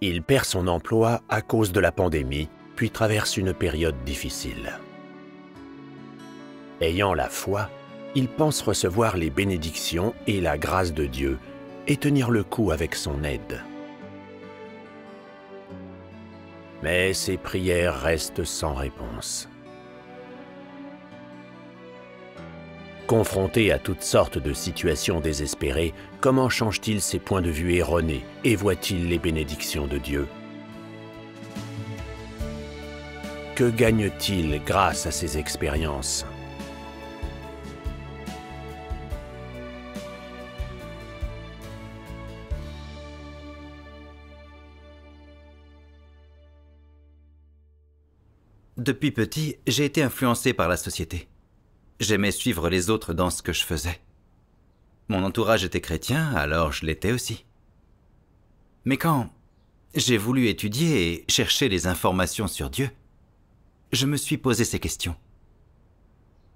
Il perd son emploi à cause de la pandémie, puis traverse une période difficile. Ayant la foi, il pense recevoir les bénédictions et la grâce de Dieu et tenir le coup avec son aide. Mais ses prières restent sans réponse. Confronté à toutes sortes de situations désespérées, comment change-t-il ses points de vue erronés et voit-il les bénédictions de Dieu Que gagne-t-il grâce à ses expériences Depuis petit, j'ai été influencé par la société. J'aimais suivre les autres dans ce que je faisais. Mon entourage était chrétien, alors je l'étais aussi. Mais quand j'ai voulu étudier et chercher les informations sur Dieu, je me suis posé ces questions.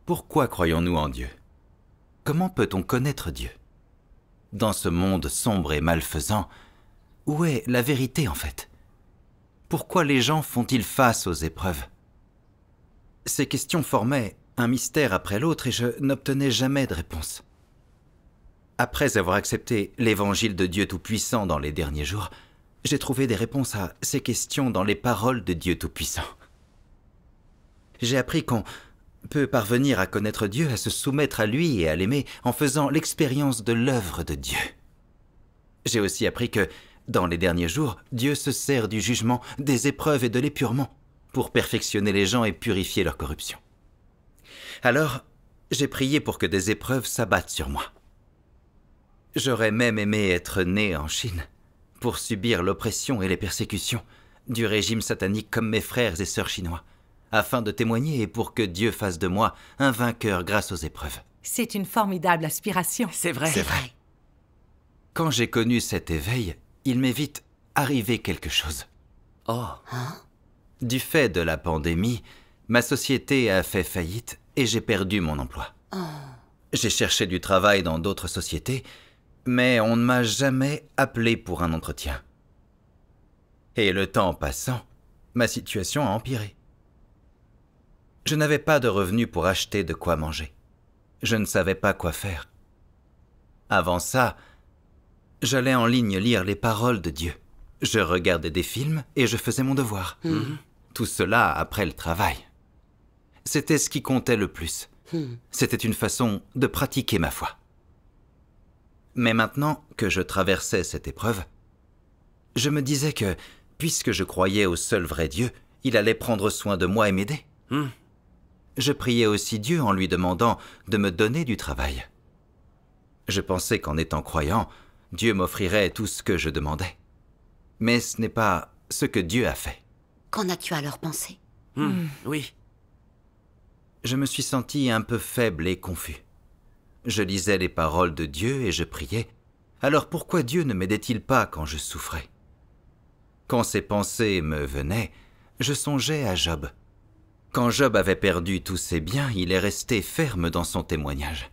Pourquoi croyons-nous en Dieu Comment peut-on connaître Dieu Dans ce monde sombre et malfaisant, où est la vérité en fait Pourquoi les gens font-ils face aux épreuves Ces questions formaient un mystère après l'autre et je n'obtenais jamais de réponse. Après avoir accepté l'évangile de Dieu Tout-Puissant dans les derniers jours, j'ai trouvé des réponses à ces questions dans les paroles de Dieu Tout-Puissant. J'ai appris qu'on peut parvenir à connaître Dieu, à se soumettre à lui et à l'aimer en faisant l'expérience de l'œuvre de Dieu. J'ai aussi appris que, dans les derniers jours, Dieu se sert du jugement, des épreuves et de l'épurement pour perfectionner les gens et purifier leur corruption. Alors, j'ai prié pour que des épreuves s'abattent sur moi. J'aurais même aimé être né en Chine, pour subir l'oppression et les persécutions du régime satanique comme mes frères et sœurs chinois, afin de témoigner et pour que Dieu fasse de moi un vainqueur grâce aux épreuves. C'est une formidable aspiration. C'est vrai. C'est vrai. Quand j'ai connu cet éveil, il m'est vite arrivé quelque chose. Oh. Hein du fait de la pandémie, ma société a fait faillite et j'ai perdu mon emploi. Ah. J'ai cherché du travail dans d'autres sociétés, mais on ne m'a jamais appelé pour un entretien. Et le temps passant, ma situation a empiré. Je n'avais pas de revenus pour acheter de quoi manger. Je ne savais pas quoi faire. Avant ça, j'allais en ligne lire les paroles de Dieu. Je regardais des films et je faisais mon devoir. Mm-hmm. Tout cela après le travail. C'était ce qui comptait le plus. Hmm. C'était une façon de pratiquer ma foi. Mais maintenant que je traversais cette épreuve, je me disais que, puisque je croyais au seul vrai Dieu, il allait prendre soin de moi et m'aider. Hmm. Je priais aussi Dieu en lui demandant de me donner du travail. Je pensais qu'en étant croyant, Dieu m'offrirait tout ce que je demandais. Mais ce n'est pas ce que Dieu a fait. Qu'en as-tu alors pensé hmm. Oui je me suis senti un peu faible et confus. Je lisais les paroles de Dieu et je priais, alors pourquoi Dieu ne m'aidait-il pas quand je souffrais Quand ces pensées me venaient, je songeais à Job. Quand Job avait perdu tous ses biens, il est resté ferme dans son témoignage.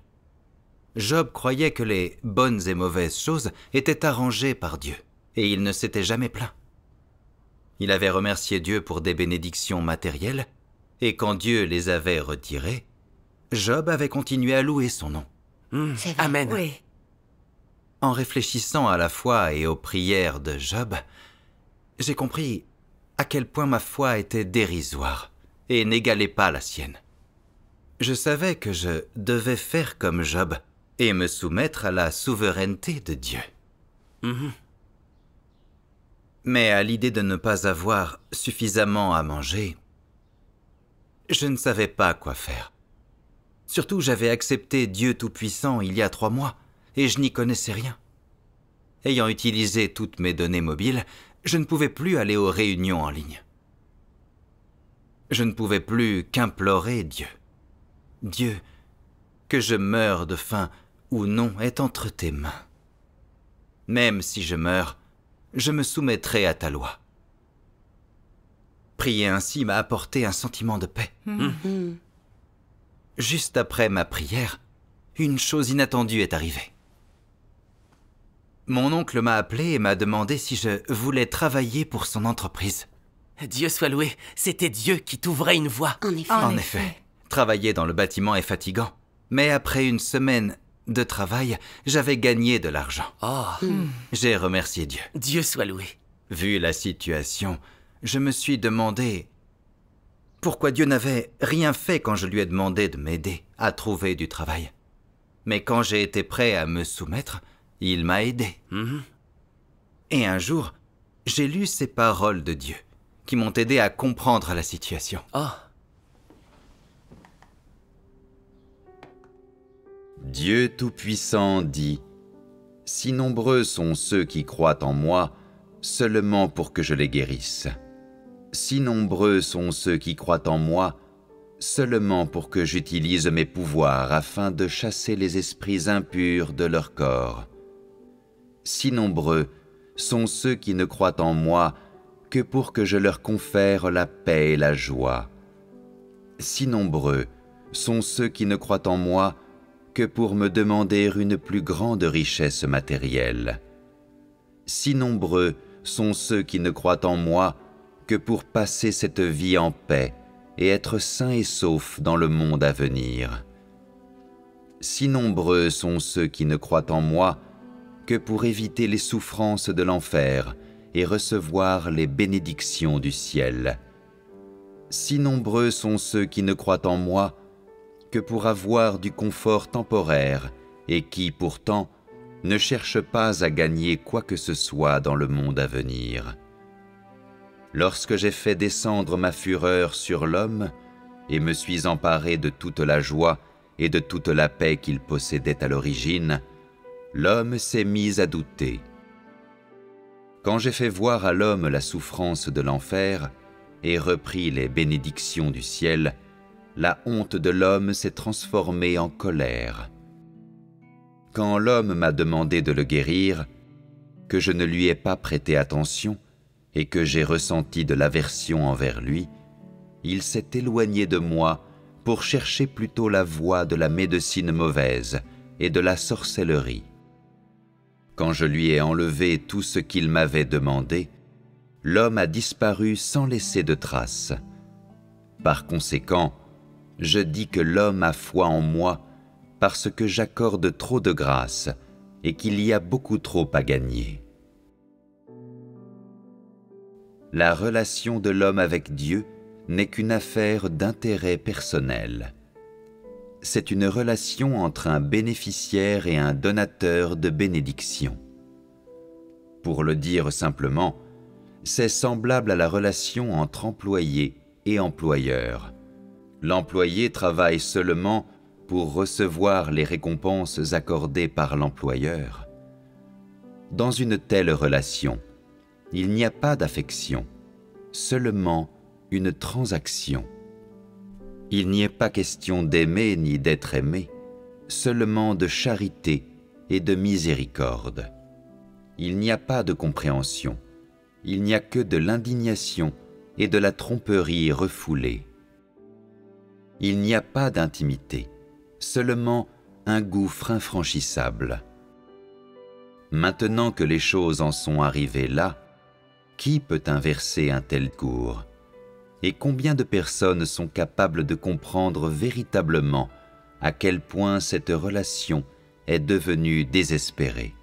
Job croyait que les bonnes et mauvaises choses étaient arrangées par Dieu, et il ne s'était jamais plaint. Il avait remercié Dieu pour des bénédictions matérielles, et quand Dieu les avait retirés, Job avait continué à louer son nom. Hmm, Amen. En réfléchissant à la foi et aux prières de Job, j'ai compris à quel point ma foi était dérisoire et n'égalait pas la sienne. Je savais que je devais faire comme Job et me soumettre à la souveraineté de Dieu. Mhm. Mais à l'idée de ne pas avoir suffisamment à manger, je ne savais pas quoi faire. Surtout, j'avais accepté Dieu Tout-Puissant il y a trois mois, et je n'y connaissais rien. Ayant utilisé toutes mes données mobiles, je ne pouvais plus aller aux réunions en ligne. Je ne pouvais plus qu'implorer Dieu. Dieu, que je meure de faim ou non, est entre tes mains. Même si je meurs, je me soumettrai à ta loi. Prier ainsi m'a apporté un sentiment de paix. Mm-hmm. Juste après ma prière, une chose inattendue est arrivée. Mon oncle m'a appelé et m'a demandé si je voulais travailler pour son entreprise. Dieu soit loué, c'était Dieu qui t'ouvrait une voie. En effet. En, effet. Travailler dans le bâtiment est fatigant. Mais après une semaine de travail, j'avais gagné de l'argent. Oh. J'ai remercié Dieu. Dieu soit loué. Vu la situation, je me suis demandé pourquoi Dieu n'avait rien fait quand je lui ai demandé de m'aider à trouver du travail. Mais quand j'ai été prêt à me soumettre, il m'a aidé. Mhm. Et un jour, j'ai lu ces paroles de Dieu qui m'ont aidé à comprendre la situation. Oh Dieu Tout-Puissant dit, Si nombreux sont ceux qui croient en moi, seulement pour que je les guérisse. Si nombreux sont ceux qui croient en moi, seulement pour que j'utilise mes pouvoirs afin de chasser les esprits impurs de leur corps. Si nombreux sont ceux qui ne croient en moi que pour que je leur confère la paix et la joie. Si nombreux sont ceux qui ne croient en moi que pour me demander une plus grande richesse matérielle. Si nombreux sont ceux qui ne croient en moi que pour passer cette vie en paix et être sain et sauf dans le monde à venir. Si nombreux sont ceux qui ne croient en moi que pour éviter les souffrances de l'enfer et recevoir les bénédictions du ciel. Si nombreux sont ceux qui ne croient en moi que pour avoir du confort temporaire et qui, pourtant, ne cherchent pas à gagner quoi que ce soit dans le monde à venir lorsque j'ai fait descendre ma fureur sur l'homme, et me suis emparé de toute la joie et de toute la paix qu'il possédait à l'origine, l'homme s'est mis à douter. Quand j'ai fait voir à l'homme la souffrance de l'enfer, et repris les bénédictions du ciel, la honte de l'homme s'est transformée en colère. Quand l'homme m'a demandé de le guérir, que je ne lui ai pas prêté attention, et que j'ai ressenti de l'aversion envers lui, il s'est éloigné de moi pour chercher plutôt la voie de la médecine mauvaise et de la sorcellerie. Quand je lui ai enlevé tout ce qu'il m'avait demandé, l'homme a disparu sans laisser de traces. Par conséquent, je dis que l'homme a foi en moi parce que j'accorde trop de grâce et qu'il y a beaucoup trop à gagner la relation de l'homme avec Dieu n'est qu'une affaire d'intérêt personnel. C'est une relation entre un bénéficiaire et un donateur de bénédiction. Pour le dire simplement, c'est semblable à la relation entre employé et employeur. L'employé travaille seulement pour recevoir les récompenses accordées par l'employeur. Dans une telle relation, il n'y a pas d'affection, seulement une transaction. Il n'y est pas question d'aimer ni d'être aimé, seulement de charité et de miséricorde. Il n'y a pas de compréhension, il n'y a que de l'indignation et de la tromperie refoulée. Il n'y a pas d'intimité, seulement un gouffre infranchissable. Maintenant que les choses en sont arrivées là, qui peut inverser un tel cours Et combien de personnes sont capables de comprendre véritablement à quel point cette relation est devenue désespérée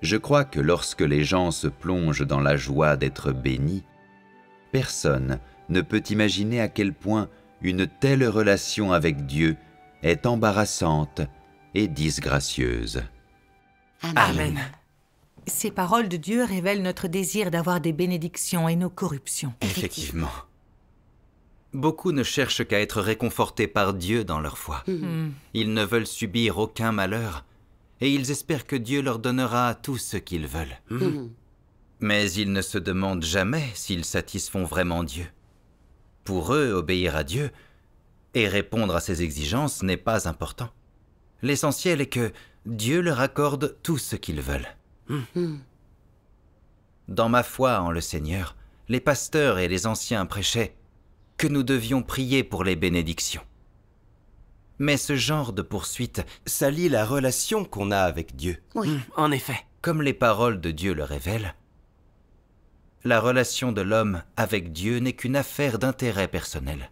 Je crois que lorsque les gens se plongent dans la joie d'être bénis, personne ne peut imaginer à quel point une telle relation avec Dieu est embarrassante et disgracieuse. Amen. Ces paroles de Dieu révèlent notre désir d'avoir des bénédictions et nos corruptions. Effectivement. Beaucoup ne cherchent qu'à être réconfortés par Dieu dans leur foi. Mhm. Ils ne veulent subir aucun malheur et ils espèrent que Dieu leur donnera tout ce qu'ils veulent. Mhm. Mhm. Mais ils ne se demandent jamais s'ils satisfont vraiment Dieu. Pour eux, obéir à Dieu et répondre à ses exigences n'est pas important. L'essentiel est que Dieu leur accorde tout ce qu'ils veulent. Hmm. Dans ma foi en le Seigneur, les pasteurs et les anciens prêchaient que nous devions prier pour les bénédictions. Mais ce genre de poursuite salit la relation qu'on a avec Dieu. Oui, hmm, en effet. Comme les paroles de Dieu le révèlent, la relation de l'homme avec Dieu n'est qu'une affaire d'intérêt personnel.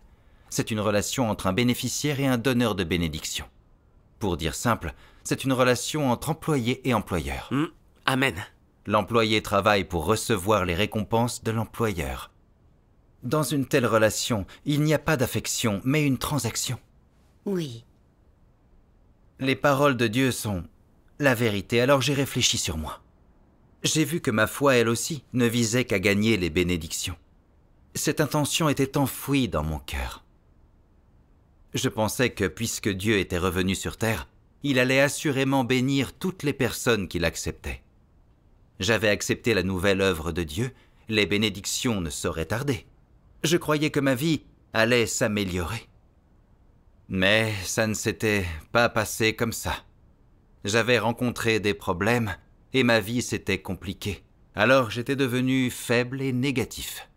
C'est une relation entre un bénéficiaire et un donneur de bénédictions. Pour dire simple, c'est une relation entre employé et employeur. Hmm. Amen. L'employé travaille pour recevoir les récompenses de l'employeur. Dans une telle relation, il n'y a pas d'affection, mais une transaction. Oui. Les paroles de Dieu sont la vérité, alors j'ai réfléchi sur moi. J'ai vu que ma foi, elle aussi, ne visait qu'à gagner les bénédictions. Cette intention était enfouie dans mon cœur. Je pensais que puisque Dieu était revenu sur terre, il allait assurément bénir toutes les personnes qui l'acceptaient. J'avais accepté la nouvelle œuvre de Dieu, les bénédictions ne sauraient tarder. Je croyais que ma vie allait s'améliorer. Mais ça ne s'était pas passé comme ça. J'avais rencontré des problèmes et ma vie s'était compliquée. Alors j'étais devenu faible et négatif.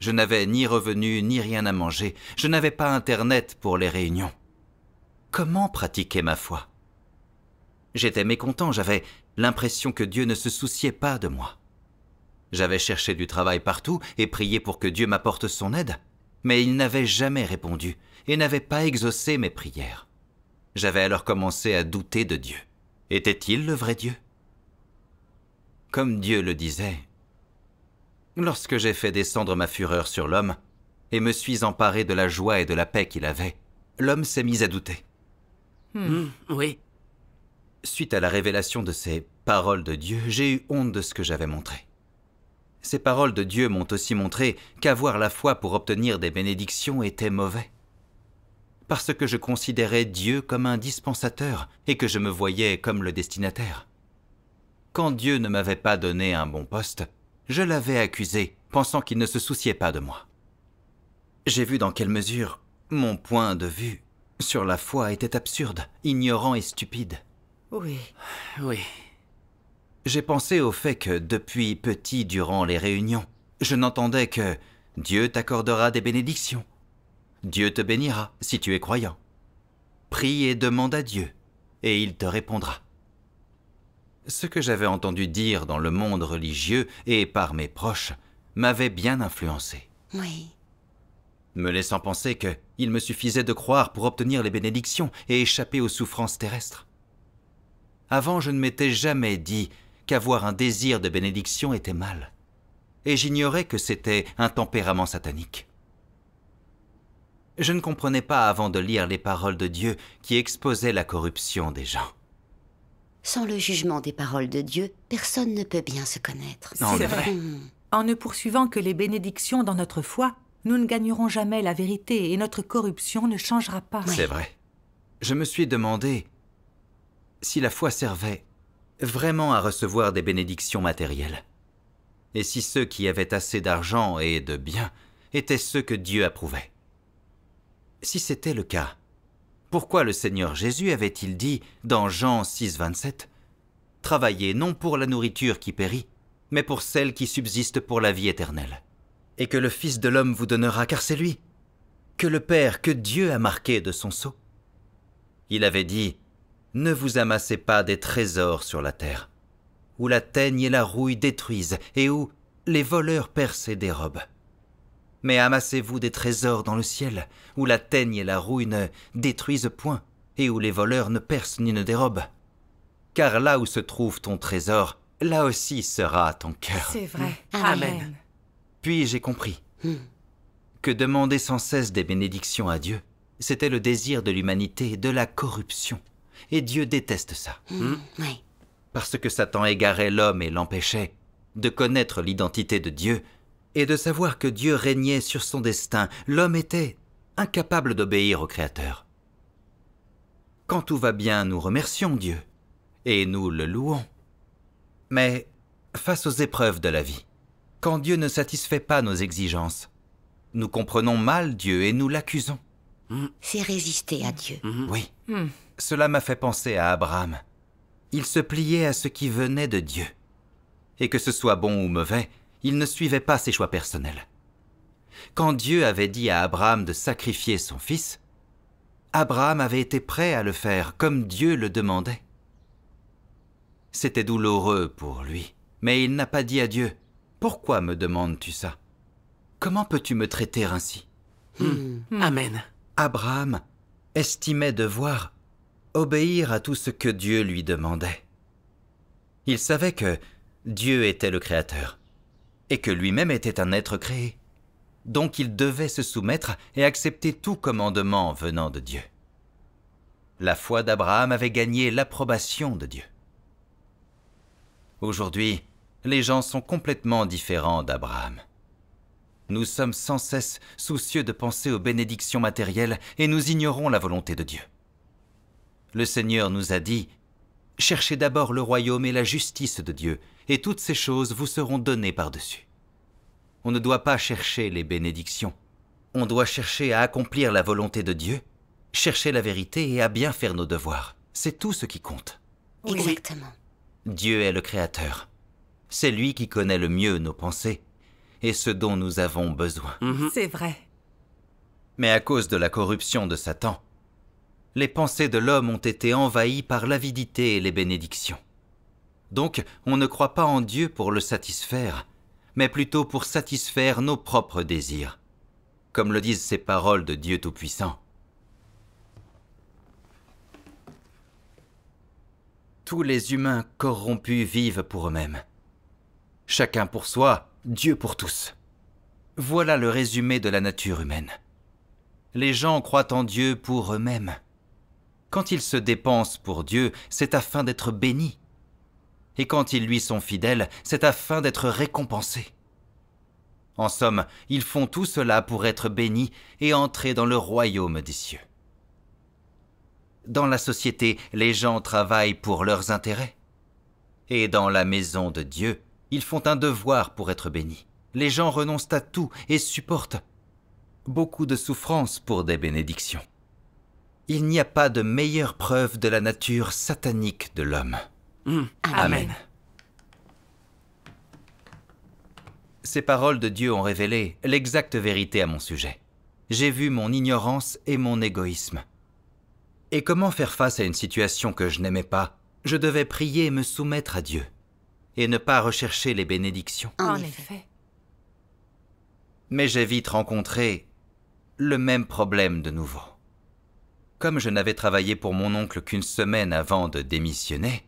Je n'avais ni revenu ni rien à manger. Je n'avais pas Internet pour les réunions. Comment pratiquer ma foi J'étais mécontent, j'avais l'impression que Dieu ne se souciait pas de moi. J'avais cherché du travail partout et prié pour que Dieu m'apporte son aide, mais il n'avait jamais répondu et n'avait pas exaucé mes prières. J'avais alors commencé à douter de Dieu. Était-il le vrai Dieu Comme Dieu le disait, lorsque j'ai fait descendre ma fureur sur l'homme, et me suis emparé de la joie et de la paix qu'il avait, l'homme s'est mis à douter. Hmm, oui, Suite à la révélation de ces paroles de Dieu, j'ai eu honte de ce que j'avais montré. Ces paroles de Dieu m'ont aussi montré qu'avoir la foi pour obtenir des bénédictions était mauvais. Parce que je considérais Dieu comme un dispensateur et que je me voyais comme le destinataire. Quand Dieu ne m'avait pas donné un bon poste, je l'avais accusé, pensant qu'il ne se souciait pas de moi. J'ai vu dans quelle mesure mon point de vue sur la foi était absurde, ignorant et stupide. Oui. Oui. J'ai pensé au fait que depuis petit, durant les réunions, je n'entendais que Dieu t'accordera des bénédictions. Dieu te bénira si tu es croyant. Prie et demande à Dieu, et il te répondra. Ce que j'avais entendu dire dans le monde religieux et par mes proches m'avait bien influencé. Oui. Me laissant penser que il me suffisait de croire pour obtenir les bénédictions et échapper aux souffrances terrestres. Avant, je ne m'étais jamais dit qu'avoir un désir de bénédiction était mal. Et j'ignorais que c'était un tempérament satanique. Je ne comprenais pas avant de lire les paroles de Dieu qui exposaient la corruption des gens. Sans le jugement des paroles de Dieu, personne ne peut bien se connaître. C'est vrai. en ne poursuivant que les bénédictions dans notre foi, nous ne gagnerons jamais la vérité et notre corruption ne changera pas. C'est vrai. Je me suis demandé si la foi servait vraiment à recevoir des bénédictions matérielles, et si ceux qui avaient assez d'argent et de biens étaient ceux que Dieu approuvait. Si c'était le cas, pourquoi le Seigneur Jésus avait-il dit dans Jean 6, 27 Travaillez non pour la nourriture qui périt, mais pour celle qui subsiste pour la vie éternelle, et que le Fils de l'homme vous donnera, car c'est lui, que le Père, que Dieu a marqué de son sceau. Il avait dit ne vous amassez pas des trésors sur la terre, où la teigne et la rouille détruisent, et où les voleurs percent et dérobent. Mais amassez-vous des trésors dans le ciel, où la teigne et la rouille ne détruisent point, et où les voleurs ne percent ni ne dérobent. Car là où se trouve ton trésor, là aussi sera ton cœur. C'est vrai. Mmh. Amen. Amen. Puis j'ai compris mmh. que demander sans cesse des bénédictions à Dieu, c'était le désir de l'humanité et de la corruption. Et Dieu déteste ça. Hmm, hmm Parce que Satan égarait l'homme et l'empêchait de connaître l'identité de Dieu et de savoir que Dieu régnait sur son destin. L'homme était incapable d'obéir au Créateur. Quand tout va bien, nous remercions Dieu et nous le louons. Mais face aux épreuves de la vie, quand Dieu ne satisfait pas nos exigences, nous comprenons mal Dieu et nous l'accusons. Hmm. C'est résister à Dieu. Oui. Cela m'a fait penser à Abraham. Il se pliait à ce qui venait de Dieu. Et que ce soit bon ou mauvais, il ne suivait pas ses choix personnels. Quand Dieu avait dit à Abraham de sacrifier son fils, Abraham avait été prêt à le faire comme Dieu le demandait. C'était douloureux pour lui, mais il n'a pas dit à Dieu Pourquoi me demandes-tu ça Comment peux-tu me traiter ainsi hmm. Hmm. Amen. Abraham estimait devoir obéir à tout ce que Dieu lui demandait. Il savait que Dieu était le Créateur, et que lui-même était un être créé. Donc il devait se soumettre et accepter tout commandement venant de Dieu. La foi d'Abraham avait gagné l'approbation de Dieu. Aujourd'hui, les gens sont complètement différents d'Abraham. Nous sommes sans cesse soucieux de penser aux bénédictions matérielles et nous ignorons la volonté de Dieu. Le Seigneur nous a dit, « Cherchez d'abord le royaume et la justice de Dieu, et toutes ces choses vous seront données par-dessus. » On ne doit pas chercher les bénédictions. On doit chercher à accomplir la volonté de Dieu, chercher la vérité et à bien faire nos devoirs. C'est tout ce qui compte. Exactement. Dieu est le Créateur. C'est lui qui connaît le mieux nos pensées et ce dont nous avons besoin. Mhm. C'est vrai. Mais à cause de la corruption de Satan, les pensées de l'homme ont été envahies par l'avidité et les bénédictions. Donc, on ne croit pas en Dieu pour le satisfaire, mais plutôt pour satisfaire nos propres désirs, comme le disent ces paroles de Dieu Tout-Puissant. Tous les humains corrompus vivent pour eux-mêmes. Chacun pour soi, Dieu pour tous. Voilà le résumé de la nature humaine. Les gens croient en Dieu pour eux-mêmes. Quand ils se dépensent pour Dieu, c'est afin d'être bénis. Et quand ils lui sont fidèles, c'est afin d'être récompensés. En somme, ils font tout cela pour être bénis et entrer dans le royaume des cieux. Dans la société, les gens travaillent pour leurs intérêts. Et dans la maison de Dieu, ils font un devoir pour être bénis. Les gens renoncent à tout et supportent beaucoup de souffrances pour des bénédictions. Il n'y a pas de meilleure preuve de la nature satanique de l'homme. Hmm. Amen. Ces paroles de Dieu ont révélé l'exacte vérité à mon sujet. J'ai vu mon ignorance et mon égoïsme. Et comment faire face à une situation que je n'aimais pas Je devais prier et me soumettre à Dieu, et ne pas rechercher les bénédictions. En effet. Mais j'ai vite rencontré le même problème de nouveau. Comme je n'avais travaillé pour mon oncle qu'une semaine avant de démissionner,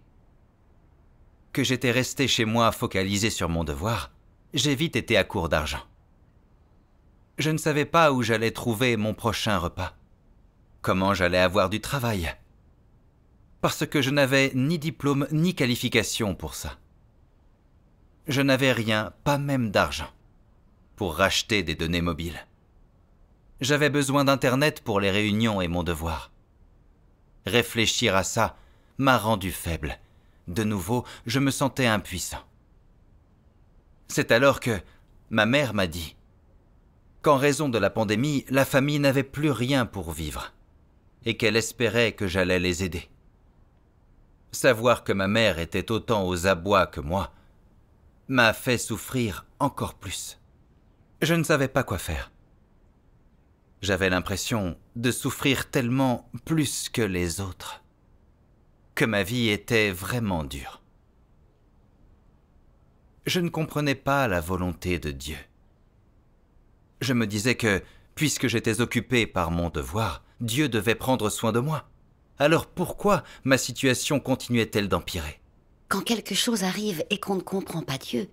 que j'étais resté chez moi focalisé sur mon devoir, j'ai vite été à court d'argent. Je ne savais pas où j'allais trouver mon prochain repas, comment j'allais avoir du travail, parce que je n'avais ni diplôme ni qualification pour ça. Je n'avais rien, pas même d'argent, pour racheter des données mobiles. J'avais besoin d'Internet pour les réunions et mon devoir. Réfléchir à ça m'a rendu faible. De nouveau, je me sentais impuissant. C'est alors que ma mère m'a dit qu'en raison de la pandémie, la famille n'avait plus rien pour vivre et qu'elle espérait que j'allais les aider. Savoir que ma mère était autant aux abois que moi m'a fait souffrir encore plus. Je ne savais pas quoi faire. J'avais l'impression de souffrir tellement plus que les autres que ma vie était vraiment dure. Je ne comprenais pas la volonté de Dieu. Je me disais que, puisque j'étais occupé par mon devoir, Dieu devait prendre soin de moi. Alors pourquoi ma situation continuait-elle d'empirer Quand quelque chose arrive et qu'on ne comprend pas Dieu,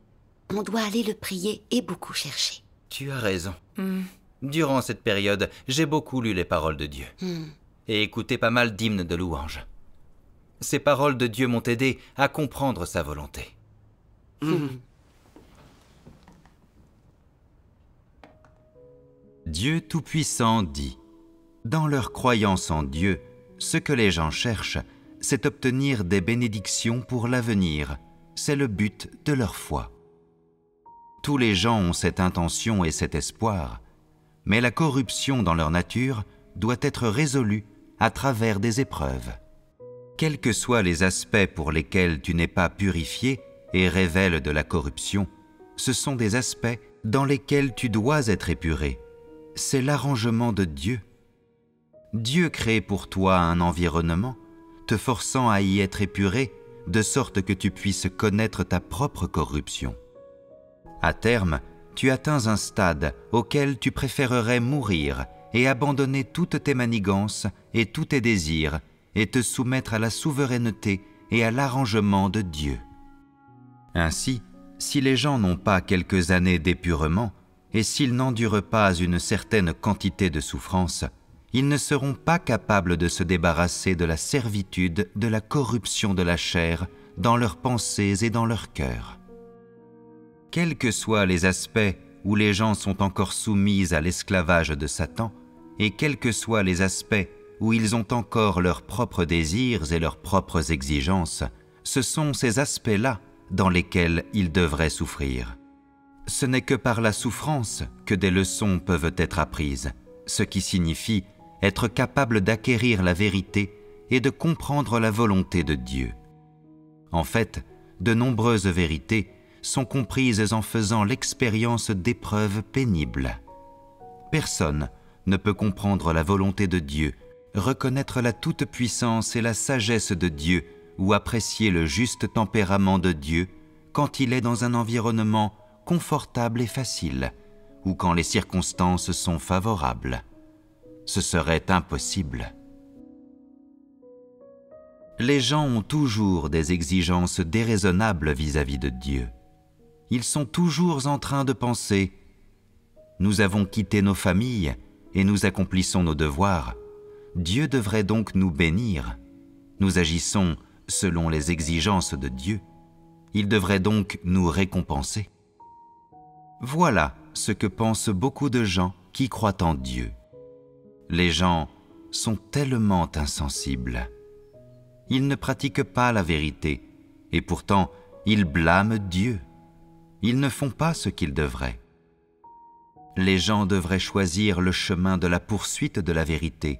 on doit aller le prier et beaucoup chercher. Tu as raison. Hmm. Durant cette période, j'ai beaucoup lu les paroles de Dieu. Hmm. Et écouté pas mal d'hymnes de louange. Ces paroles de Dieu m'ont aidé à comprendre sa volonté. Hmm. Dieu Tout-Puissant dit, Dans leur croyance en Dieu, ce que les gens cherchent, c'est obtenir des bénédictions pour l'avenir. C'est le but de leur foi. Tous les gens ont cette intention et cet espoir, mais la corruption dans leur nature doit être résolue à travers des épreuves. Quels que soient les aspects pour lesquels tu n'es pas purifié et révèle de la corruption, ce sont des aspects dans lesquels tu dois être épuré. C'est l'arrangement de Dieu. Dieu crée pour toi un environnement, te forçant à y être épuré, de sorte que tu puisses connaître ta propre corruption. À terme, tu atteins un stade auquel tu préférerais mourir et abandonner toutes tes manigances et tous tes désirs et te soumettre à la souveraineté et à l'arrangement de Dieu. Ainsi, si les gens n'ont pas quelques années d'épurement, et s'ils n'endurent pas une certaine quantité de souffrance, ils ne seront pas capables de se débarrasser de la servitude, de la corruption de la chair, dans leurs pensées et dans leur cœur quels que soient les aspects où les gens sont encore soumis à l'esclavage de Satan, et quels que soient les aspects où ils ont encore leurs propres désirs et leurs propres exigences, ce sont ces aspects-là dans lesquels ils devraient souffrir. Ce n'est que par la souffrance que des leçons peuvent être apprises, ce qui signifie être capable d'acquérir la vérité et de comprendre la volonté de Dieu. En fait, de nombreuses vérités sont comprises en faisant l'expérience d'épreuves pénibles. Personne ne peut comprendre la volonté de Dieu, reconnaître la toute-puissance et la sagesse de Dieu ou apprécier le juste tempérament de Dieu quand il est dans un environnement confortable et facile ou quand les circonstances sont favorables. Ce serait impossible. Les gens ont toujours des exigences déraisonnables vis-à-vis de Dieu ils sont toujours en train de penser « Nous avons quitté nos familles et nous accomplissons nos devoirs. Dieu devrait donc nous bénir. Nous agissons selon les exigences de Dieu. Il devrait donc nous récompenser. » Voilà ce que pensent beaucoup de gens qui croient en Dieu. Les gens sont tellement insensibles. Ils ne pratiquent pas la vérité, et pourtant ils blâment Dieu ils ne font pas ce qu'ils devraient. Les gens devraient choisir le chemin de la poursuite de la vérité,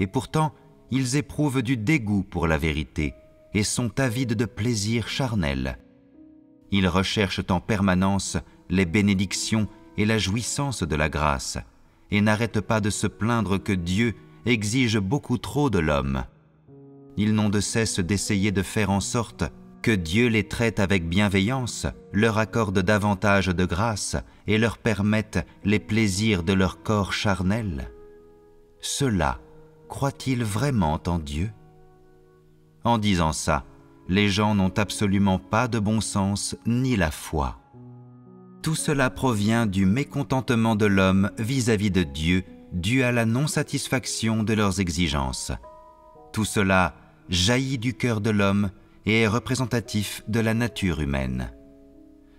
et pourtant ils éprouvent du dégoût pour la vérité et sont avides de plaisirs charnels. Ils recherchent en permanence les bénédictions et la jouissance de la grâce, et n'arrêtent pas de se plaindre que Dieu exige beaucoup trop de l'homme. Ils n'ont de cesse d'essayer de faire en sorte que Dieu les traite avec bienveillance, leur accorde davantage de grâce et leur permette les plaisirs de leur corps charnel Cela, croit-il vraiment en Dieu En disant ça, les gens n'ont absolument pas de bon sens ni la foi. Tout cela provient du mécontentement de l'homme vis-à-vis de Dieu dû à la non-satisfaction de leurs exigences. Tout cela jaillit du cœur de l'homme et est représentatif de la nature humaine.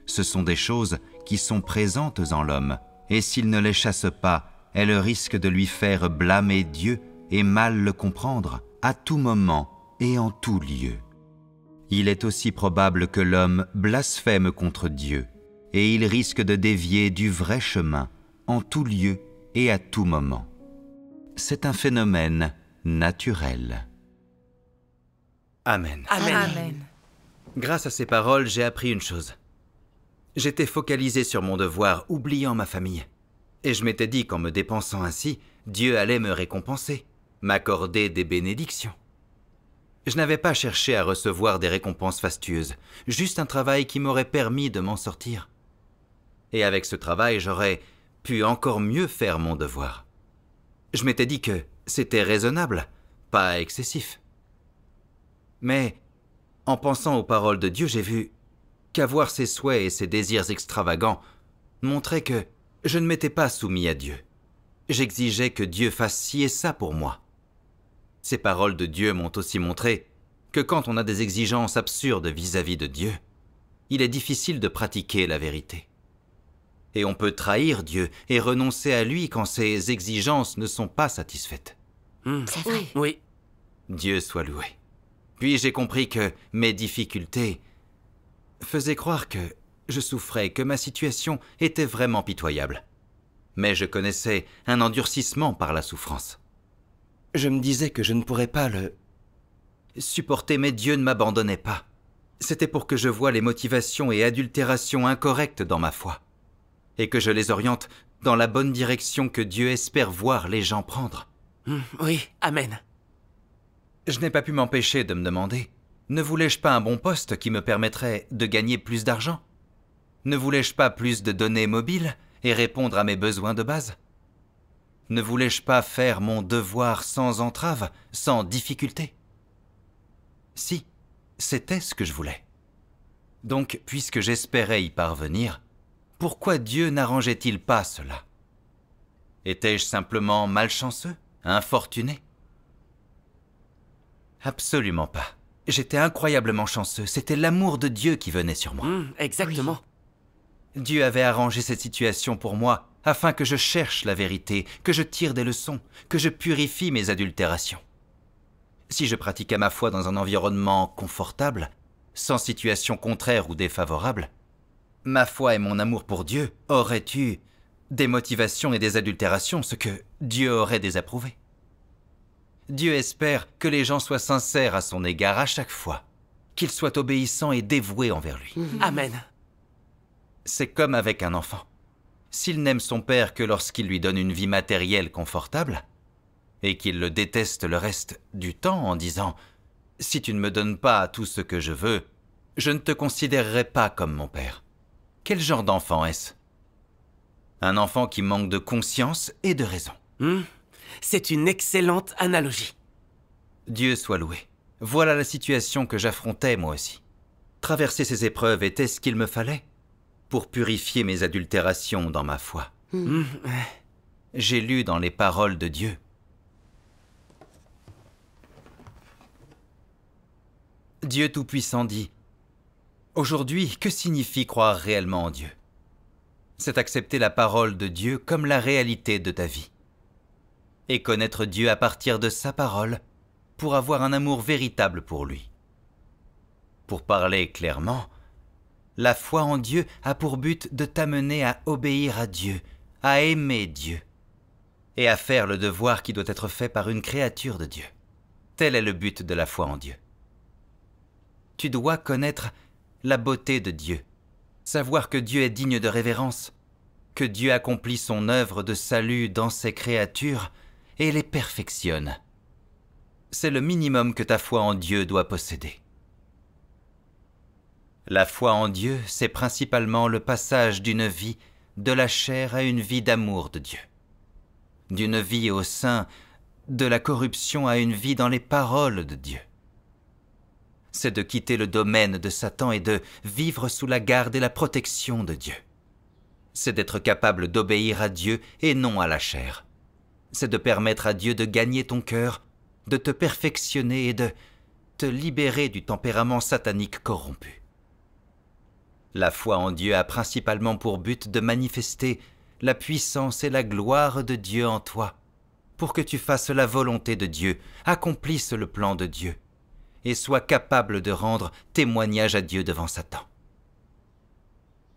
Ce sont des choses qui sont présentes en l'homme, et s'il ne les chasse pas, elles risquent de lui faire blâmer Dieu et mal le comprendre à tout moment et en tout lieu. Il est aussi probable que l'homme blasphème contre Dieu, et il risque de dévier du vrai chemin en tout lieu et à tout moment. C'est un phénomène naturel. Amen. Amen. Grâce à ces paroles, j'ai appris une chose. J'étais focalisé sur mon devoir, oubliant ma famille. Et je m'étais dit qu'en me dépensant ainsi, Dieu allait me récompenser, m'accorder des bénédictions. Je n'avais pas cherché à recevoir des récompenses fastueuses, juste un travail qui m'aurait permis de m'en sortir. Et avec ce travail, j'aurais pu encore mieux faire mon devoir. Je m'étais dit que c'était raisonnable, pas excessif. Mais, en pensant aux paroles de Dieu, j'ai vu qu'avoir ses souhaits et ses désirs extravagants montrait que je ne m'étais pas soumis à Dieu. J'exigeais que Dieu fasse ci et ça pour moi. Ces paroles de Dieu m'ont aussi montré que quand on a des exigences absurdes vis-à-vis de Dieu, il est difficile de pratiquer la vérité. Et on peut trahir Dieu et renoncer à lui quand ses exigences ne sont pas satisfaites. Hmm. C'est vrai. Oui. Dieu soit loué. Puis j'ai compris que mes difficultés faisaient croire que je souffrais, que ma situation était vraiment pitoyable. Mais je connaissais un endurcissement par la souffrance. Je me disais que je ne pourrais pas le... Supporter, mais Dieu ne m'abandonnait pas. C'était pour que je voie les motivations et adultérations incorrectes dans ma foi, et que je les oriente dans la bonne direction que Dieu espère voir les gens prendre. Hum, oui, Amen. Je n'ai pas pu m'empêcher de me demander, ne voulais-je pas un bon poste qui me permettrait de gagner plus d'argent Ne voulais-je pas plus de données mobiles et répondre à mes besoins de base Ne voulais-je pas faire mon devoir sans entrave, sans difficulté Si, c'était ce que je voulais. Donc, puisque j'espérais y parvenir, pourquoi Dieu n'arrangeait-il pas cela Étais-je simplement malchanceux, infortuné Absolument pas. J'étais incroyablement chanceux. C'était l'amour de Dieu qui venait sur moi. Hum, exactement. Dieu avait arrangé cette situation pour moi afin que je cherche la vérité, que je tire des leçons, que je purifie mes adultérations. Si je pratiquais ma foi dans un environnement confortable, sans situation contraire ou défavorable, ma foi et mon amour pour Dieu auraient eu des motivations et des adultérations, ce que Dieu aurait désapprouvé. Dieu espère que les gens soient sincères à son égard à chaque fois, qu'ils soient obéissants et dévoués envers lui. Mhm. Amen. C'est comme avec un enfant. S'il n'aime son père que lorsqu'il lui donne une vie matérielle confortable, et qu'il le déteste le reste du temps en disant « Si tu ne me donnes pas tout ce que je veux, je ne te considérerai pas comme mon père. » Quel genre d'enfant est-ce Un enfant qui manque de conscience et de raison. Hmm c'est une excellente analogie. Dieu soit loué. Voilà la situation que j'affrontais moi aussi. Traverser ces épreuves était ce qu'il me fallait pour purifier mes adultérations dans ma foi. Hmm. Hmm, J'ai lu dans les paroles de Dieu. Dieu Tout-Puissant dit Aujourd'hui, que signifie croire réellement en Dieu C'est accepter la parole de Dieu comme la réalité de ta vie et connaître Dieu à partir de sa parole pour avoir un amour véritable pour lui. Pour parler clairement, la foi en Dieu a pour but de t'amener à obéir à Dieu, à aimer Dieu, et à faire le devoir qui doit être fait par une créature de Dieu. Tel est le but de la foi en Dieu. Tu dois connaître la beauté de Dieu, savoir que Dieu est digne de révérence, que Dieu accomplit son œuvre de salut dans ses créatures, et les perfectionne. C'est le minimum que ta foi en Dieu doit posséder. La foi en Dieu, c'est principalement le passage d'une vie de la chair à une vie d'amour de Dieu, d'une vie au sein de la corruption à une vie dans les paroles de Dieu. C'est de quitter le domaine de Satan et de vivre sous la garde et la protection de Dieu. C'est d'être capable d'obéir à Dieu et non à la chair c'est de permettre à Dieu de gagner ton cœur, de te perfectionner et de te libérer du tempérament satanique corrompu. La foi en Dieu a principalement pour but de manifester la puissance et la gloire de Dieu en toi, pour que tu fasses la volonté de Dieu, accomplisses le plan de Dieu, et sois capable de rendre témoignage à Dieu devant Satan.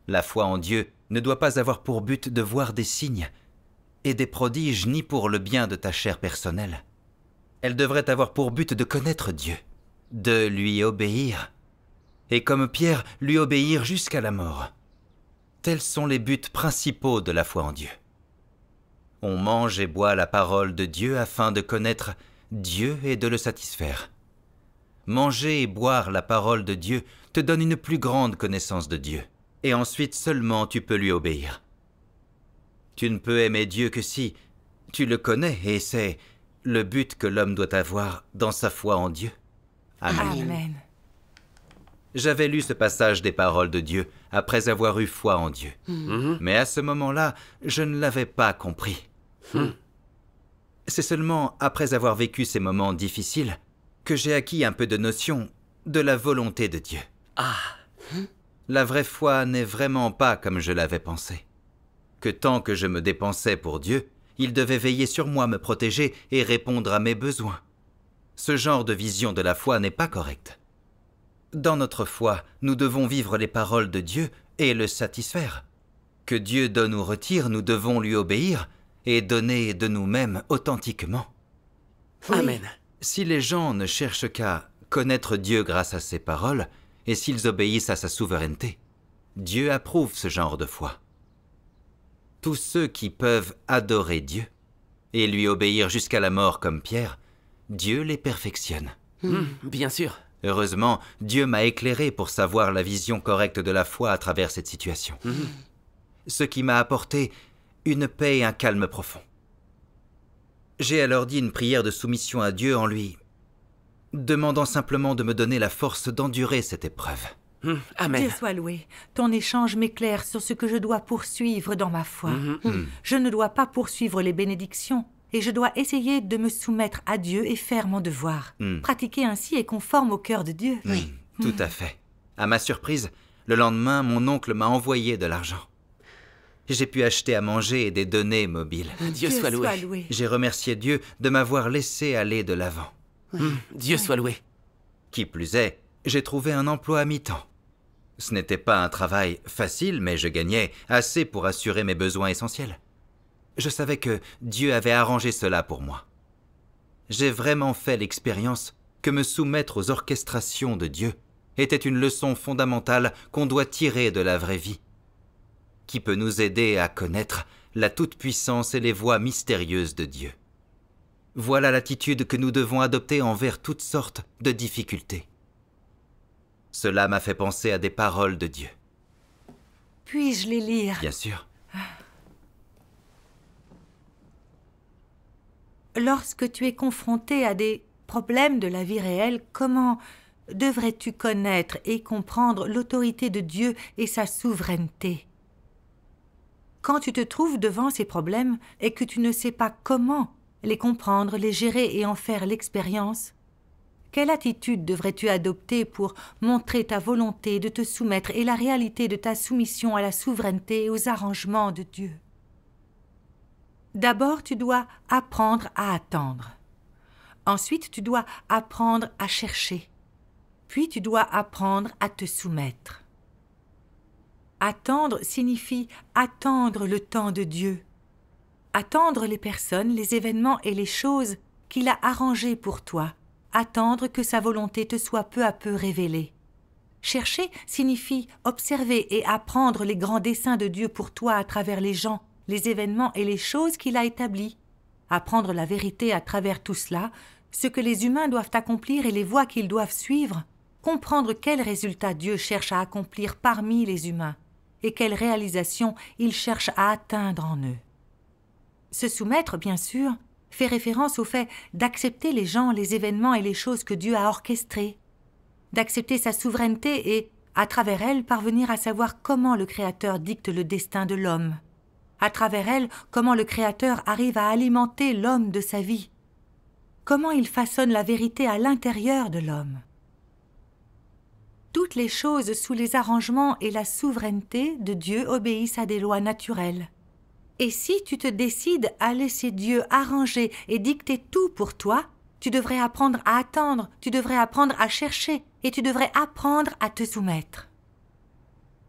La foi en Dieu ne doit pas avoir pour but de voir des signes, et des prodiges ni pour le bien de ta chair personnelle. Elle devrait avoir pour but de connaître Dieu, de lui obéir, et comme Pierre, lui obéir jusqu'à la mort. Tels sont les buts principaux de la foi en Dieu. On mange et boit la parole de Dieu afin de connaître Dieu et de le satisfaire. Manger et boire la parole de Dieu te donne une plus grande connaissance de Dieu, et ensuite seulement tu peux lui obéir. Tu ne peux aimer Dieu que si tu le connais, et c'est le but que l'homme doit avoir dans sa foi en Dieu. Amen. J'avais lu ce passage des paroles de Dieu après avoir eu foi en Dieu. Hmm. Mhm. Mais à ce moment-là, je ne l'avais pas compris. Hmm. C'est seulement après avoir vécu ces moments difficiles que j'ai acquis un peu de notion de la volonté de Dieu. Ah. La vraie foi n'est vraiment pas comme je l'avais pensé que tant que je me dépensais pour Dieu, il devait veiller sur moi, me protéger et répondre à mes besoins. Ce genre de vision de la foi n'est pas correct. Dans notre foi, nous devons vivre les paroles de Dieu et le satisfaire. Que Dieu donne ou retire, nous devons lui obéir et donner de nous-mêmes authentiquement. Amen. Si les gens ne cherchent qu'à connaître Dieu grâce à ses paroles, et s'ils obéissent à sa souveraineté, Dieu approuve ce genre de foi tous ceux qui peuvent adorer Dieu et lui obéir jusqu'à la mort comme Pierre, Dieu les perfectionne. Hmm, bien sûr. Heureusement, Dieu m'a éclairé pour savoir la vision correcte de la foi à travers cette situation. Hmm. Ce qui m'a apporté une paix et un calme profond. J'ai alors dit une prière de soumission à Dieu en lui, demandant simplement de me donner la force d'endurer cette épreuve. Hmm, amen. Dieu soit loué. Ton échange m'éclaire sur ce que je dois poursuivre dans ma foi. Hmm, hmm, je ne dois pas poursuivre les bénédictions et je dois essayer de me soumettre à Dieu et faire mon devoir. Pratiquer ainsi est conforme au cœur de Dieu. Oui, tout à fait. À ma surprise, le lendemain, mon oncle m'a envoyé de l'argent. J'ai pu acheter à manger et des données mobiles. Dieu, soit loué. J'ai remercié Dieu de m'avoir laissé aller de l'avant. Dieu soit loué. Qui plus est, j'ai trouvé un emploi à mi-temps. Ce n'était pas un travail facile, mais je gagnais assez pour assurer mes besoins essentiels. Je savais que Dieu avait arrangé cela pour moi. J'ai vraiment fait l'expérience que me soumettre aux orchestrations de Dieu était une leçon fondamentale qu'on doit tirer de la vraie vie, qui peut nous aider à connaître la toute-puissance et les voies mystérieuses de Dieu. Voilà l'attitude que nous devons adopter envers toutes sortes de difficultés. Cela m'a fait penser à des paroles de Dieu. Puis-je les lire Bien sûr. Lorsque tu es confronté à des problèmes de la vie réelle, comment devrais-tu connaître et comprendre l'autorité de Dieu et sa souveraineté Quand tu te trouves devant ces problèmes et que tu ne sais pas comment les comprendre, les gérer et en faire l'expérience, quelle attitude devrais-tu adopter pour montrer ta volonté de te soumettre et la réalité de ta soumission à la souveraineté et aux arrangements de Dieu D'abord, tu dois apprendre à attendre. Ensuite, tu dois apprendre à chercher. Puis, tu dois apprendre à te soumettre. Attendre signifie attendre le temps de Dieu. Attendre les personnes, les événements et les choses qu'il a arrangées pour toi, attendre que sa volonté te soit peu à peu révélée. Chercher signifie observer et apprendre les grands desseins de Dieu pour toi à travers les gens, les événements et les choses qu'il a établis, Apprendre la vérité à travers tout cela, ce que les humains doivent accomplir et les voies qu'ils doivent suivre, comprendre quels résultats Dieu cherche à accomplir parmi les humains et quelles réalisation il cherche à atteindre en eux. Se soumettre, bien sûr, fait référence au fait d'accepter les gens, les événements et les choses que Dieu a orchestrés, d'accepter sa souveraineté et, à travers elle, parvenir à savoir comment le Créateur dicte le destin de l'homme, à travers elle, comment le Créateur arrive à alimenter l'homme de sa vie, comment il façonne la vérité à l'intérieur de l'homme. Toutes les choses sous les arrangements et la souveraineté de Dieu obéissent à des lois naturelles. Et si tu te décides à laisser Dieu arranger et dicter tout pour toi, tu devrais apprendre à attendre, tu devrais apprendre à chercher, et tu devrais apprendre à te soumettre.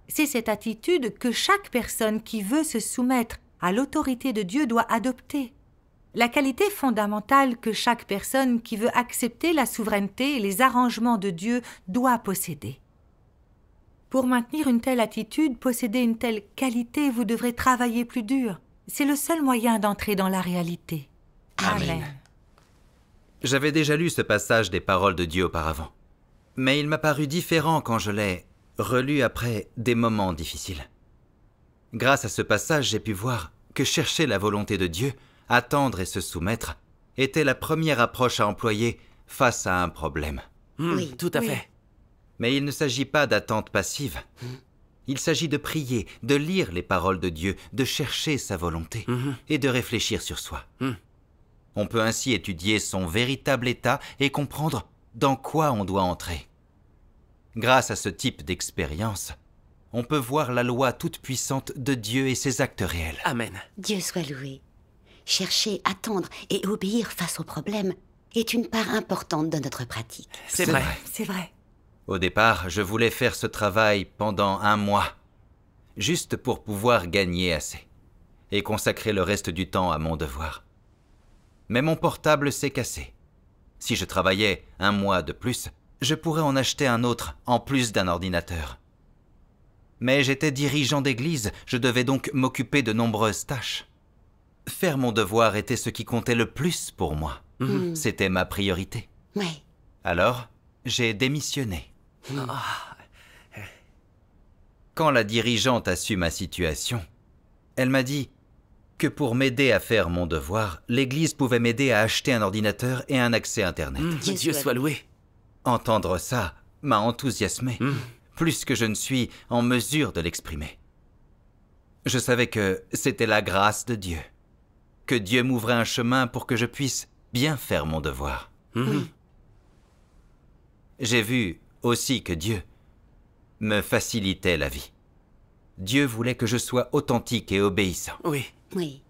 C'est cette attitude que chaque personne qui veut se soumettre à l'autorité de Dieu doit adopter. La qualité fondamentale que chaque personne qui veut accepter la souveraineté et les arrangements de Dieu doit posséder. Pour maintenir une telle attitude, posséder une telle qualité, vous devrez travailler plus dur, c'est le seul moyen d'entrer dans la réalité. Amen. J'avais déjà lu ce passage des paroles de Dieu auparavant, mais il m'a paru différent quand je l'ai relu après des moments difficiles. Grâce à ce passage, j'ai pu voir que chercher la volonté de Dieu, attendre et se soumettre, était la première approche à employer face à un problème. Hmm, oui, tout à fait. Mais il ne s'agit pas d'attente passive. Hmm. Il s'agit de prier, de lire les paroles de Dieu, de chercher sa volonté mhm. et de réfléchir sur soi. Mhm. On peut ainsi étudier son véritable état et comprendre dans quoi on doit entrer. Grâce à ce type d'expérience, on peut voir la loi toute-puissante de Dieu et ses actes réels. Amen. Dieu soit loué. Chercher, attendre et obéir face aux problèmes est une part importante de notre pratique. C'est vrai. C'est vrai. Au départ, je voulais faire ce travail pendant un mois, juste pour pouvoir gagner assez, et consacrer le reste du temps à mon devoir. Mais mon portable s'est cassé. Si je travaillais un mois de plus, je pourrais en acheter un autre en plus d'un ordinateur. Mais j'étais dirigeant d'église, je devais donc m'occuper de nombreuses tâches. Faire mon devoir était ce qui comptait le plus pour moi. Mhm. C'était ma priorité. Oui. Alors, j'ai démissionné. Ah. Quand la dirigeante a su ma situation, elle m'a dit que pour m'aider à faire mon devoir, l'Église pouvait m'aider à acheter un ordinateur et un accès Internet. Mmh. Dieu, soit loué. Entendre ça m'a enthousiasmé, mmh. plus que je ne suis en mesure de l'exprimer. Je savais que c'était la grâce de Dieu, que Dieu m'ouvrait un chemin pour que je puisse bien faire mon devoir. Mmh. J'ai vu aussi que Dieu, me facilitait la vie. Dieu voulait que je sois authentique et obéissant. Oui. Oui.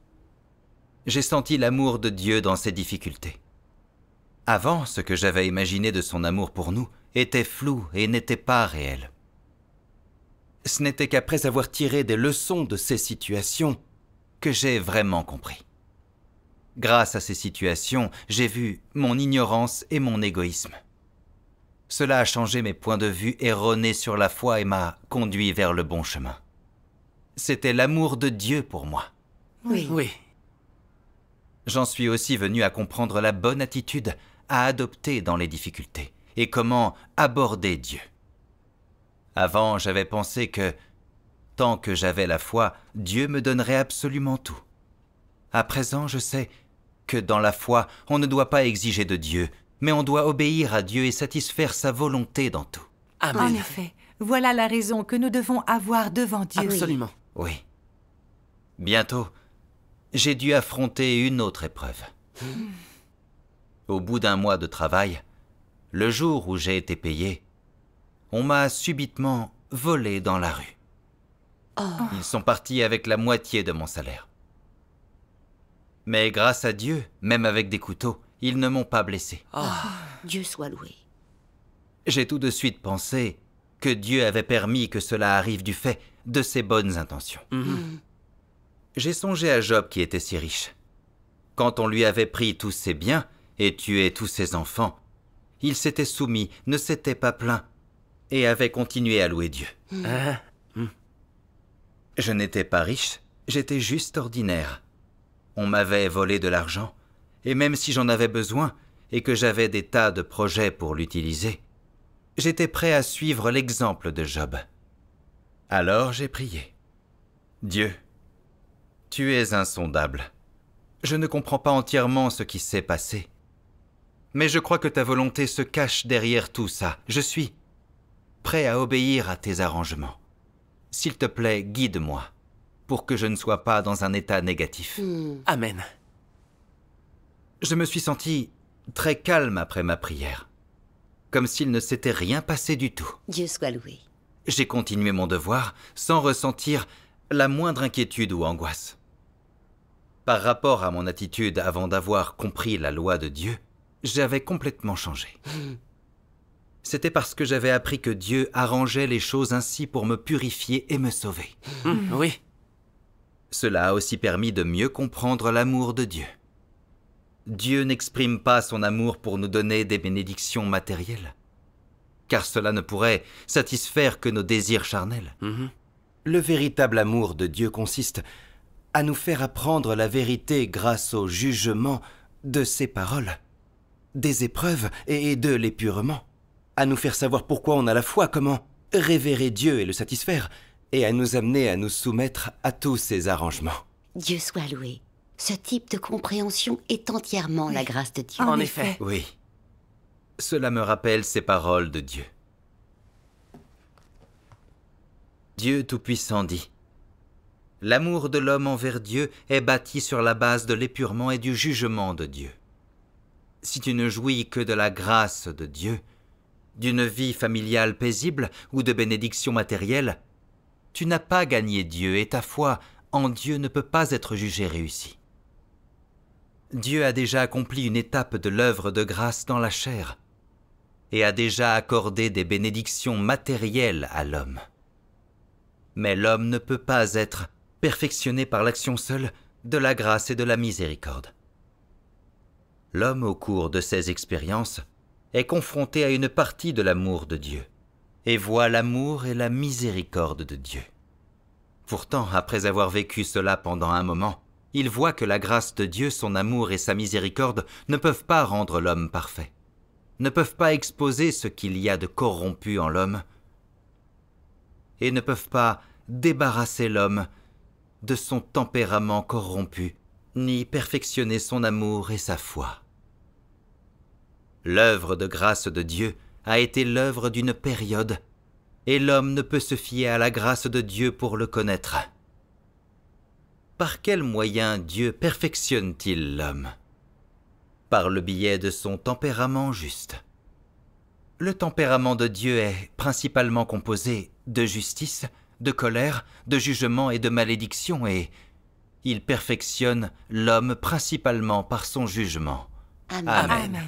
J'ai senti l'amour de Dieu dans ces difficultés. Avant, ce que j'avais imaginé de son amour pour nous était flou et n'était pas réel. Ce n'était qu'après avoir tiré des leçons de ces situations que j'ai vraiment compris. Grâce à ces situations, j'ai vu mon ignorance et mon égoïsme. Cela a changé mes points de vue erronés sur la foi et m'a conduit vers le bon chemin. C'était l'amour de Dieu pour moi. Oui. J'en suis aussi venu à comprendre la bonne attitude à adopter dans les difficultés et comment aborder Dieu. Avant, j'avais pensé que, tant que j'avais la foi, Dieu me donnerait absolument tout. À présent, je sais que dans la foi, on ne doit pas exiger de Dieu mais on doit obéir à Dieu et satisfaire sa volonté dans tout. Amen. En effet, voilà la raison que nous devons avoir devant Dieu. Absolument. Oui. Bientôt, j'ai dû affronter une autre épreuve. Au bout d'un mois de travail, le jour où j'ai été payé, on m'a subitement volé dans la rue. Oh. Ils sont partis avec la moitié de mon salaire. Mais grâce à Dieu, même avec des couteaux, ils ne m'ont pas blessé. Ah. Ah, Dieu soit loué. J'ai tout de suite pensé que Dieu avait permis que cela arrive du fait de ses bonnes intentions. Mhm. Hmm. J'ai songé à Job qui était si riche. Quand on lui avait pris tous ses biens et tué tous ses enfants, il s'était soumis, ne s'était pas plaint et avait continué à louer Dieu. Hmm. Ah. Hmm. Je n'étais pas riche, j'étais juste ordinaire. On m'avait volé de l'argent, et même si j'en avais besoin, et que j'avais des tas de projets pour l'utiliser, j'étais prêt à suivre l'exemple de Job. Alors j'ai prié. Dieu, tu es insondable. Je ne comprends pas entièrement ce qui s'est passé. Mais je crois que ta volonté se cache derrière tout ça. Je suis prêt à obéir à tes arrangements. S'il te plaît, guide-moi, pour que je ne sois pas dans un état négatif. Hmm. Amen. Je me suis senti très calme après ma prière, comme s'il ne s'était rien passé du tout. Dieu soit loué. J'ai continué mon devoir sans ressentir la moindre inquiétude ou angoisse. Par rapport à mon attitude avant d'avoir compris la loi de Dieu, j'avais complètement changé. C'était parce que j'avais appris que Dieu arrangeait les choses ainsi pour me purifier et me sauver. Hum, oui. Cela a aussi permis de mieux comprendre l'amour de Dieu. Dieu n'exprime pas son amour pour nous donner des bénédictions matérielles, car cela ne pourrait satisfaire que nos désirs charnels. Mhm. Le véritable amour de Dieu consiste à nous faire apprendre la vérité grâce au jugement de ses paroles, des épreuves et de l'épurement, à nous faire savoir pourquoi on a la foi, comment révérer Dieu et le satisfaire, et à nous amener à nous soumettre à tous ses arrangements. Dieu soit loué. Ce type de compréhension est entièrement la grâce de Dieu. En, effet. Oui. Cela me rappelle ces paroles de Dieu. Dieu Tout-Puissant dit L'amour de l'homme envers Dieu est bâti sur la base de l'épurement et du jugement de Dieu. Si tu ne jouis que de la grâce de Dieu, d'une vie familiale paisible ou de bénédictions matérielles, tu n'as pas gagné Dieu et ta foi en Dieu ne peut pas être jugée réussie. Dieu a déjà accompli une étape de l'œuvre de grâce dans la chair et a déjà accordé des bénédictions matérielles à l'homme. Mais l'homme ne peut pas être perfectionné par l'action seule de la grâce et de la miséricorde. L'homme, au cours de ses expériences, est confronté à une partie de l'amour de Dieu, et voit l'amour et la miséricorde de Dieu. Pourtant, après avoir vécu cela pendant un moment, il voit que la grâce de Dieu, son amour et sa miséricorde ne peuvent pas rendre l'homme parfait, ne peuvent pas exposer ce qu'il y a de corrompu en l'homme, et ne peuvent pas débarrasser l'homme de son tempérament corrompu, ni perfectionner son amour et sa foi. L'œuvre de grâce de Dieu a été l'œuvre d'une période, et l'homme ne peut se fier à la grâce de Dieu pour le connaître. Par quels moyens Dieu perfectionne-t-il l'homme Par le biais de son tempérament juste. Le tempérament de Dieu est principalement composé de justice, de colère, de jugement et de malédiction, et il perfectionne l'homme principalement par son jugement. Amen.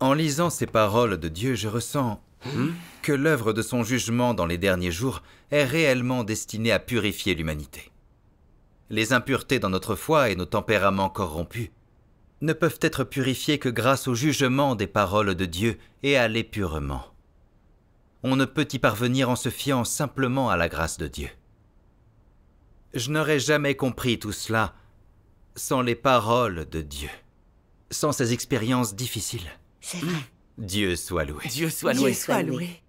En lisant ces paroles de Dieu, je ressens hmm? que l'œuvre de son jugement dans les derniers jours est réellement destinée à purifier l'humanité les impuretés dans notre foi et nos tempéraments corrompus ne peuvent être purifiés que grâce au jugement des paroles de Dieu et à l'épurement. On ne peut y parvenir en se fiant simplement à la grâce de Dieu. Je n'aurais jamais compris tout cela sans les paroles de Dieu, sans ces expériences difficiles. C'est vrai. Dieu soit loué. Dieu soit loué. Dieu soit loué.